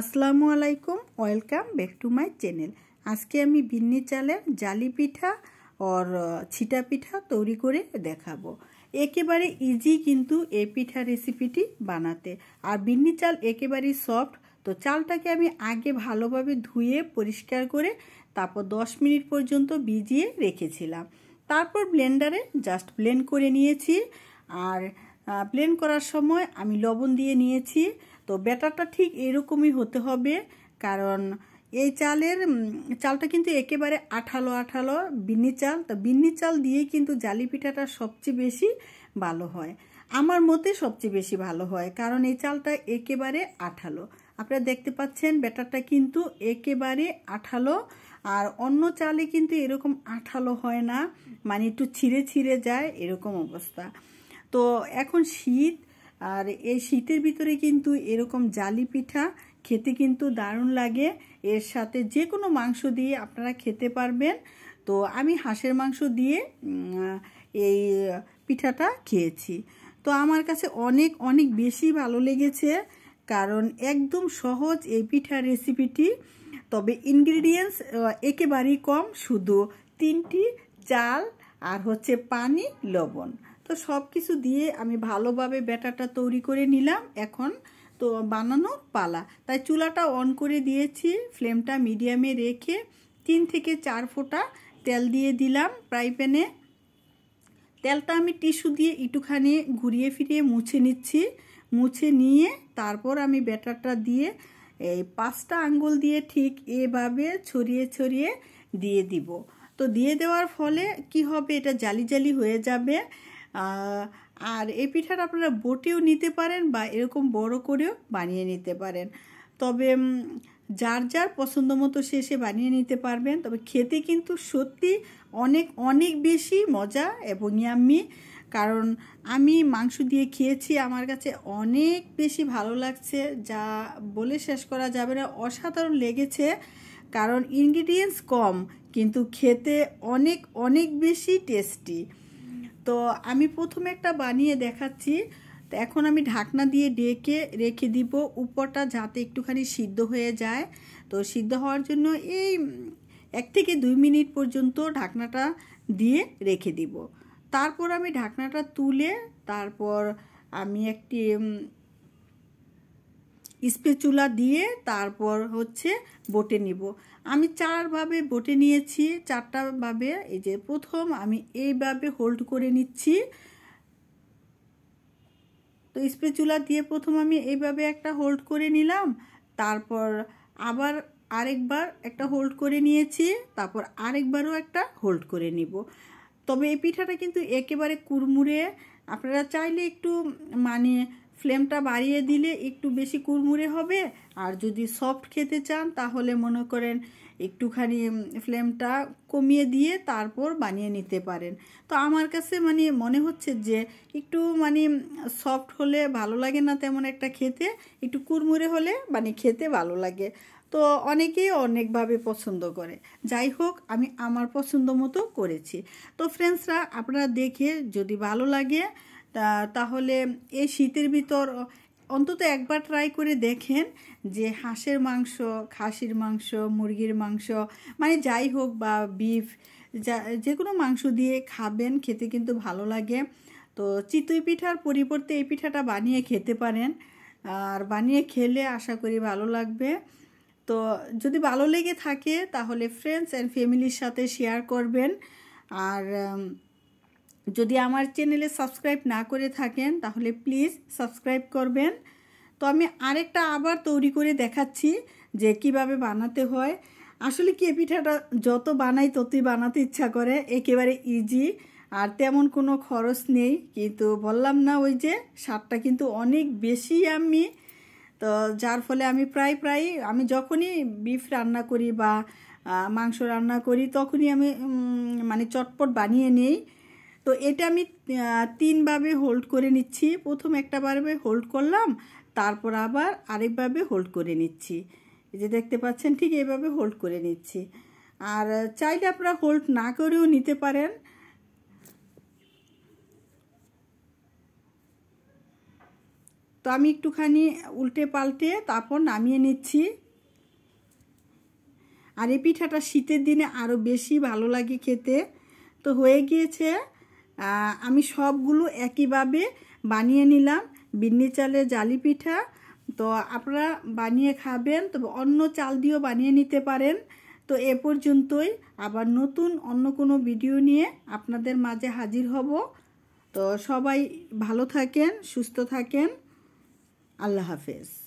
আসসালামু আলাইকুম welcome back to my channel আজকে আমি বিন্নি চালের জালি পিঠা ওর ছিটা পিঠা তৈরি করে দেখাবো একেবারে ইজি কিন্তু এই পিঠা রেসিপিটি বানাতে আর বিন্নি চাল একেবারেই সফট তো চালটাকে আমি আগে ভালোভাবে ধুয়ে পরিষ্কার করে তারপর দশ মিনিট পর্যন্ত ভিজিয়ে রেখেছিলাম তারপর ব্লেন্ডারে জাস্ট ব্লেন্ড করে নিয়েছি আর ব্লেন্ড করার সময় আমি লবণ দিয়ে নিয়েছি তো ব্যাটারটা ঠিক এরকমই হতে হবে কারণ এই চালের চালটা কিন্তু একেবারে আঠালো আঠালো বিন্নি চাল তো বিন্নি চাল দিয়ে কিন্তু জালি পিঠাটা সবচেয়ে বেশি ভালো হয় আমার মতে সবচেয়ে বেশি ভালো হয় কারণ এই চালটা একেবারে আঠালো আপনারা দেখতে পাচ্ছেন ব্যাটারটা কিন্তু একেবারে আঠালো আর অন্য চালে কিন্তু এরকম আঠালো হয় না মানে একটু ছিঁড়ে ছিঁড়ে যায় এরকম অবস্থা তো এখন শীত আর এই শীতের ভিতরে কিন্তু এরকম জালি পিঠা খেতে কিন্তু দারুণ লাগে এর সাথে যে কোনো মাংস দিয়ে আপনারা খেতে পারবেন তো আমি হাঁসের মাংস দিয়ে এই পিঠাটা খেয়েছি তো আমার কাছে অনেক অনেক বেশি ভালো লেগেছে কারণ একদম সহজ এই পিঠার রেসিপিটি তবে ইনগ্রিডিয়েন্টস একেবারেই কম শুধু তিনটি চাল আর হচ্ছে পানি লবণ তো সব কিছু দিয়ে আমি ভালোভাবে ব্যাটারটা তৈরি করে নিলাম এখন তো বানানো পালা তাই চুলাটা অন করে দিয়েছি ফ্লেমটা মিডিয়ামে রেখে তিন থেকে চার ফোঁটা তেল দিয়ে দিলাম ফ্রাই প্যানে তেলটা আমি টিস্যু দিয়ে একটুখানি ঘুরিয়ে ফিরিয়ে মুছে নিচ্ছি মুছে নিয়ে তারপর আমি ব্যাটারটা দিয়ে এই পাঁচটা আঙ্গুল দিয়ে ঠিক এভাবে ছড়িয়ে ছড়িয়ে দিয়ে দিব তো দিয়ে দেওয়ার ফলে কি হবে এটা জালি জালি হয়ে যাবে আর এই পিঠার আপনারা বটিও নিতে পারেন বা এরকম বড় করেও বানিয়ে নিতে পারেন তবে যার যার পছন্দ মতো সে সে বানিয়ে নিতে পারবেন তবে খেতে কিন্তু সত্যি অনেক অনেক বেশি মজা এবং ইয়াম্মি কারণ আমি মাংস দিয়ে খেয়েছি আমার কাছে অনেক বেশি ভালো লাগছে যা বলে শেষ করা যাবে না অসাধারণ লেগেছে কারণ ইনগ্রিডিয়েন্টস কম কিন্তু খেতে অনেক অনেক বেশি টেস্টি তো আমি প্রথমে একটা বানিয়ে দেখাচ্ছি তো এখন আমি ঢাকনা দিয়ে ডেকে রেখে দিব উপরটা যাতে একটুখানি সিদ্ধ হয়ে যায় তো সিদ্ধ হওয়ার জন্য এই এক থেকে দুই মিনিট পর্যন্ত ঢাকনাটা দিয়ে রেখে দিব তারপর আমি ঢাকনাটা তুলে তারপর আমি একটি স্পেচুলা দিয়ে তারপর হচ্ছে বটে নিব আমি চারভাবে বটে নিয়েছি চারটাভাবে এই যে প্রথম আমি এইভাবে হোল্ড করে নিচ্ছি তো স্পেচুলা দিয়ে প্রথম আমি এইভাবে একটা হোল্ড করে নিলাম তারপর আবার আরেকবার একটা হোল্ড করে নিয়েছি তারপর আরেকবারও একটা হোল্ড করে নিব তবে এই পিঠাটা কিন্তু একেবারে কুড়মুড়ে আপনারা চাইলে একটু মানে ফ্লেমটা বাড়িয়ে দিলে একটু বেশি কুরমুরে হবে আর যদি সফট খেতে চান তাহলে মনে করেন একটুখানি ফ্লেমটা কমিয়ে দিয়ে তারপর বানিয়ে নিতে পারেন তো আমার কাছে মানে মনে হচ্ছে যে একটু মানে সফট হলে ভালো লাগে না তেমন একটা খেতে একটু কুরমুরে হলে মানে খেতে ভালো লাগে তো অনেকেই অনেকভাবে পছন্দ করে যাই হোক আমি আমার পছন্দ মতো করেছি তো ফ্রেন্ডসরা আপনারা দেখে যদি ভালো লাগে তাহলে এই শীতের ভিতর অন্তত একবার ট্রাই করে দেখেন যে হাঁসের মাংস খাসির মাংস মুরগির মাংস মানে যাই হোক বা বিফ যা যে কোনো মাংস দিয়ে খাবেন খেতে কিন্তু ভালো লাগে তো চিতই পিঠার পরিবর্তে এই পিঠাটা বানিয়ে খেতে পারেন আর বানিয়ে খেলে আশা করি ভালো লাগবে তো যদি ভালো লেগে থাকে তাহলে ফ্রেন্ডস অ্যান্ড ফ্যামিলির সাথে শেয়ার করবেন আর যদি আমার চ্যানেলে সাবস্ক্রাইব না করে থাকেন তাহলে প্লিজ সাবস্ক্রাইব করবেন তো আমি আরেকটা আবার তৈরি করে দেখাচ্ছি যে কিভাবে বানাতে হয় আসলে কি পিঠাটা যত বানাই ততই বানাতে ইচ্ছা করে একেবারে ইজি আর তেমন কোনো খরচ নেই কিন্তু বললাম না ওই যে সারটা কিন্তু অনেক বেশি আমি তো যার ফলে আমি প্রায় প্রায় আমি যখনই বিফ রান্না করি বা মাংস রান্না করি তখনই আমি মানে চটপট বানিয়ে নিই তো এটা আমি তিনভাবে হোল্ড করে নিচ্ছি প্রথম একটা বারবে হোল্ড করলাম তারপর আবার আরেকভাবে হোল্ড করে নিচ্ছি এই যে দেখতে পাচ্ছেন ঠিক এইভাবে হোল্ড করে নিচ্ছি আর চাইলে আপনারা হোল্ড না করেও নিতে পারেন তো আমি একটুখানি উল্টে পাল্টে তারপর নামিয়ে নিচ্ছি আর এই পিঠাটা শীতের দিনে আরও বেশি ভালো লাগে খেতে তো হয়ে গিয়েছে আমি সবগুলো একইভাবে বানিয়ে নিলাম বিন্নি চালে জালি পিঠা তো আপনারা বানিয়ে খাবেন তবে অন্য চাল দিয়েও বানিয়ে নিতে পারেন তো এ পর্যন্তই আবার নতুন অন্য কোনো ভিডিও নিয়ে আপনাদের মাঝে হাজির হব তো সবাই ভালো থাকেন সুস্থ থাকেন আল্লাহ হাফেজ